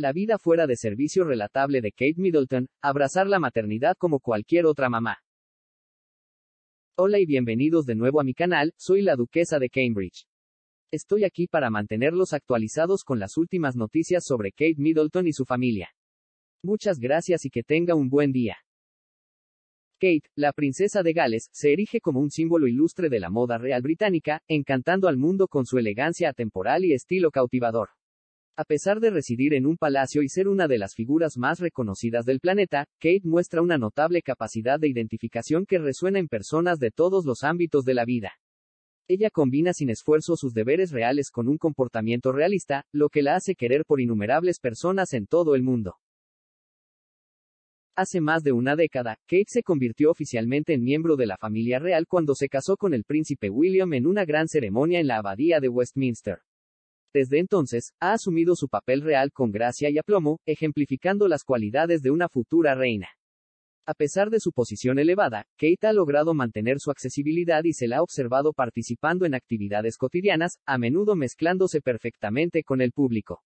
la vida fuera de servicio relatable de Kate Middleton, abrazar la maternidad como cualquier otra mamá. Hola y bienvenidos de nuevo a mi canal, soy la duquesa de Cambridge. Estoy aquí para mantenerlos actualizados con las últimas noticias sobre Kate Middleton y su familia. Muchas gracias y que tenga un buen día. Kate, la princesa de Gales, se erige como un símbolo ilustre de la moda real británica, encantando al mundo con su elegancia atemporal y estilo cautivador. A pesar de residir en un palacio y ser una de las figuras más reconocidas del planeta, Kate muestra una notable capacidad de identificación que resuena en personas de todos los ámbitos de la vida. Ella combina sin esfuerzo sus deberes reales con un comportamiento realista, lo que la hace querer por innumerables personas en todo el mundo. Hace más de una década, Kate se convirtió oficialmente en miembro de la familia real cuando se casó con el príncipe William en una gran ceremonia en la abadía de Westminster. Desde entonces, ha asumido su papel real con gracia y aplomo, ejemplificando las cualidades de una futura reina. A pesar de su posición elevada, Kate ha logrado mantener su accesibilidad y se la ha observado participando en actividades cotidianas, a menudo mezclándose perfectamente con el público.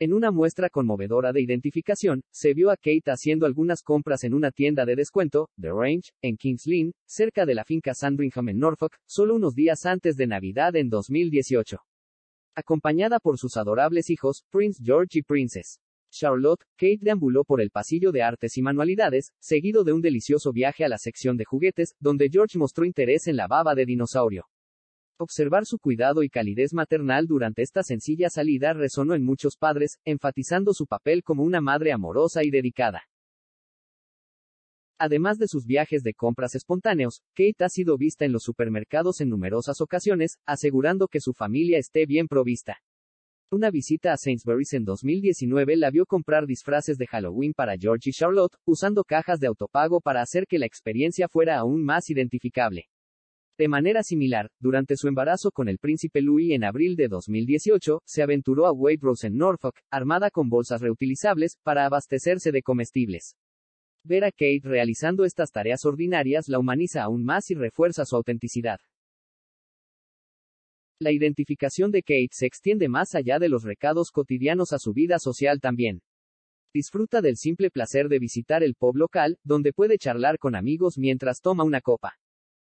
En una muestra conmovedora de identificación, se vio a Kate haciendo algunas compras en una tienda de descuento, The Range, en Kings Lynn, cerca de la finca Sandringham en Norfolk, solo unos días antes de Navidad en 2018. Acompañada por sus adorables hijos, Prince George y Princess. Charlotte, Kate deambuló por el pasillo de artes y manualidades, seguido de un delicioso viaje a la sección de juguetes, donde George mostró interés en la baba de dinosaurio. Observar su cuidado y calidez maternal durante esta sencilla salida resonó en muchos padres, enfatizando su papel como una madre amorosa y dedicada. Además de sus viajes de compras espontáneos, Kate ha sido vista en los supermercados en numerosas ocasiones, asegurando que su familia esté bien provista. Una visita a Sainsbury's en 2019 la vio comprar disfraces de Halloween para George y Charlotte, usando cajas de autopago para hacer que la experiencia fuera aún más identificable. De manera similar, durante su embarazo con el príncipe Louis en abril de 2018, se aventuró a Waitrose en Norfolk, armada con bolsas reutilizables, para abastecerse de comestibles. Ver a Kate realizando estas tareas ordinarias la humaniza aún más y refuerza su autenticidad. La identificación de Kate se extiende más allá de los recados cotidianos a su vida social también. Disfruta del simple placer de visitar el pub local, donde puede charlar con amigos mientras toma una copa.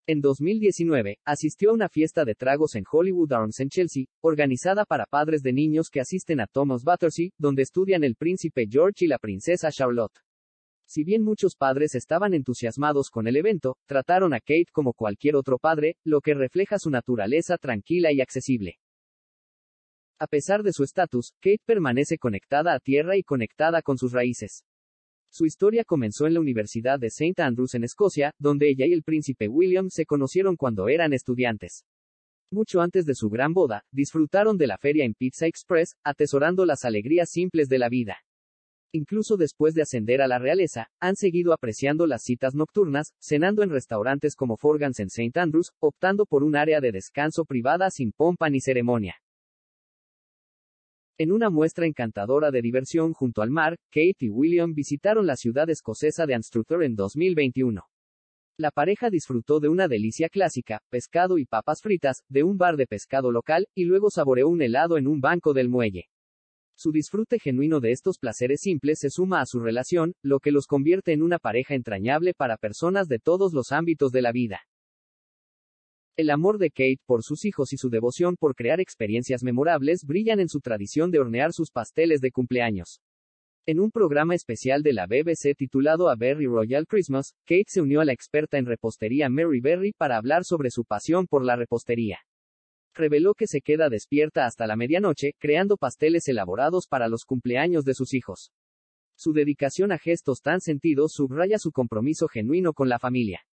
En 2019, asistió a una fiesta de tragos en Hollywood Arms en Chelsea, organizada para padres de niños que asisten a Thomas Battersea, donde estudian el príncipe George y la princesa Charlotte. Si bien muchos padres estaban entusiasmados con el evento, trataron a Kate como cualquier otro padre, lo que refleja su naturaleza tranquila y accesible. A pesar de su estatus, Kate permanece conectada a tierra y conectada con sus raíces. Su historia comenzó en la Universidad de St. Andrews en Escocia, donde ella y el príncipe William se conocieron cuando eran estudiantes. Mucho antes de su gran boda, disfrutaron de la feria en Pizza Express, atesorando las alegrías simples de la vida incluso después de ascender a la realeza, han seguido apreciando las citas nocturnas, cenando en restaurantes como Forgans en St. Andrews, optando por un área de descanso privada sin pompa ni ceremonia. En una muestra encantadora de diversión junto al mar, Kate y William visitaron la ciudad escocesa de Anstruther en 2021. La pareja disfrutó de una delicia clásica, pescado y papas fritas, de un bar de pescado local, y luego saboreó un helado en un banco del muelle. Su disfrute genuino de estos placeres simples se suma a su relación, lo que los convierte en una pareja entrañable para personas de todos los ámbitos de la vida. El amor de Kate por sus hijos y su devoción por crear experiencias memorables brillan en su tradición de hornear sus pasteles de cumpleaños. En un programa especial de la BBC titulado A Berry Royal Christmas, Kate se unió a la experta en repostería Mary Berry para hablar sobre su pasión por la repostería reveló que se queda despierta hasta la medianoche, creando pasteles elaborados para los cumpleaños de sus hijos. Su dedicación a gestos tan sentidos subraya su compromiso genuino con la familia.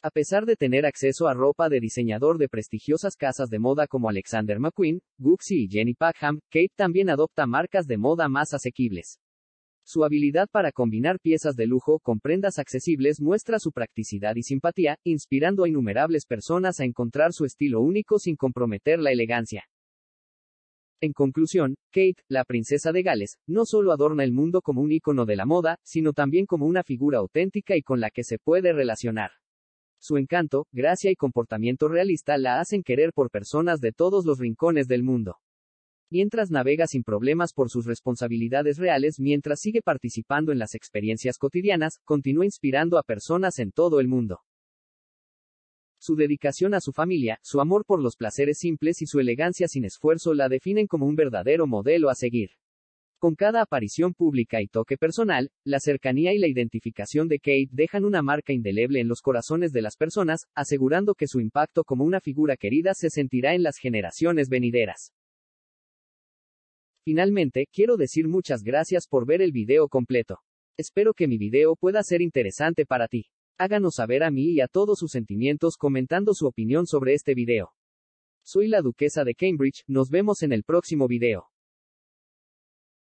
A pesar de tener acceso a ropa de diseñador de prestigiosas casas de moda como Alexander McQueen, Gucci y Jenny Packham, Kate también adopta marcas de moda más asequibles. Su habilidad para combinar piezas de lujo con prendas accesibles muestra su practicidad y simpatía, inspirando a innumerables personas a encontrar su estilo único sin comprometer la elegancia. En conclusión, Kate, la princesa de Gales, no solo adorna el mundo como un ícono de la moda, sino también como una figura auténtica y con la que se puede relacionar. Su encanto, gracia y comportamiento realista la hacen querer por personas de todos los rincones del mundo mientras navega sin problemas por sus responsabilidades reales, mientras sigue participando en las experiencias cotidianas, continúa inspirando a personas en todo el mundo. Su dedicación a su familia, su amor por los placeres simples y su elegancia sin esfuerzo la definen como un verdadero modelo a seguir. Con cada aparición pública y toque personal, la cercanía y la identificación de Kate dejan una marca indeleble en los corazones de las personas, asegurando que su impacto como una figura querida se sentirá en las generaciones venideras. Finalmente, quiero decir muchas gracias por ver el video completo. Espero que mi video pueda ser interesante para ti. Háganos saber a mí y a todos sus sentimientos comentando su opinión sobre este video. Soy la duquesa de Cambridge, nos vemos en el próximo video.